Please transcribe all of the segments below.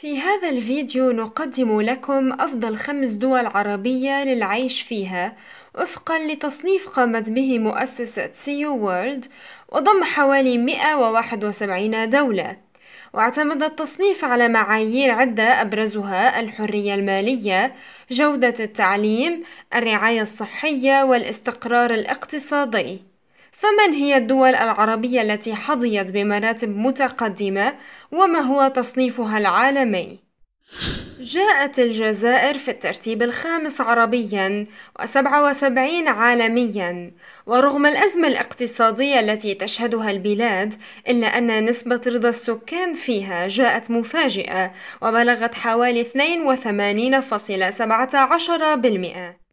في هذا الفيديو نقدم لكم أفضل خمس دول عربية للعيش فيها وفقا لتصنيف قامت به مؤسسة سيو وورلد وضم حوالي 171 دولة واعتمد التصنيف على معايير عدة أبرزها الحرية المالية، جودة التعليم، الرعاية الصحية والاستقرار الاقتصادي فمن هي الدول العربية التي حظيت بمراتب متقدمة وما هو تصنيفها العالمي؟ جاءت الجزائر في الترتيب الخامس عربيا و77 عالميا ورغم الأزمة الاقتصادية التي تشهدها البلاد إلا أن نسبة رضا السكان فيها جاءت مفاجئة وبلغت حوالي 82.17%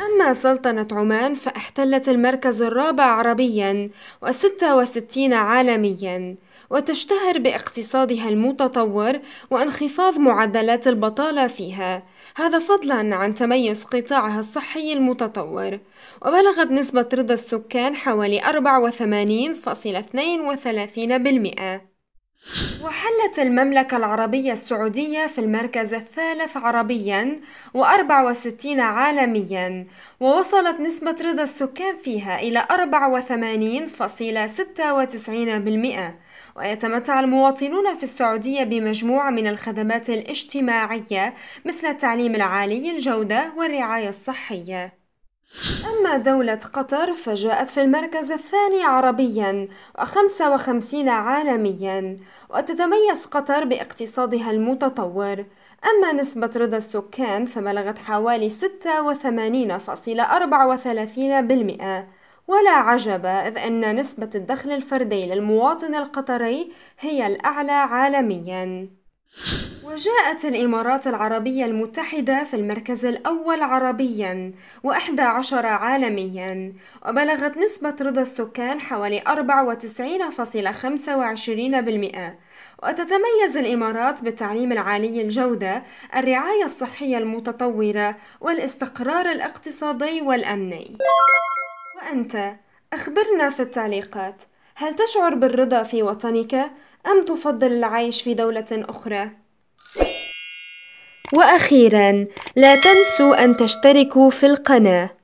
أما سلطنة عمان فاحتلت المركز الرابع عربيا و 66 عالميا وتشتهر باقتصادها المتطور وانخفاض معدلات البطالة فيها هذا فضلا عن تميز قطاعها الصحي المتطور وبلغت نسبة رضا السكان حوالي 84.32% وحلت المملكة العربية السعودية في المركز الثالث عربيا و64 عالميا ووصلت نسبة رضا السكان فيها إلى 84.96% ويتمتع المواطنون في السعودية بمجموعة من الخدمات الاجتماعية مثل التعليم العالي الجودة والرعاية الصحية أما دولة قطر فجاءت في المركز الثاني عربيا و55 عالميا وتتميز قطر باقتصادها المتطور أما نسبة رضا السكان فبلغت حوالي 86.34% ولا عجب إذ أن نسبة الدخل الفردي للمواطن القطري هي الأعلى عالمياً. وجاءت الإمارات العربية المتحدة في المركز الأول عربيا وأحدى عشر عالميا وبلغت نسبة رضا السكان حوالي 94.25% وتتميز الإمارات بالتعليم العالي الجودة الرعاية الصحية المتطورة والاستقرار الاقتصادي والأمني وأنت أخبرنا في التعليقات هل تشعر بالرضا في وطنك أم تفضل العيش في دولة أخرى؟ وأخيرا لا تنسوا أن تشتركوا في القناة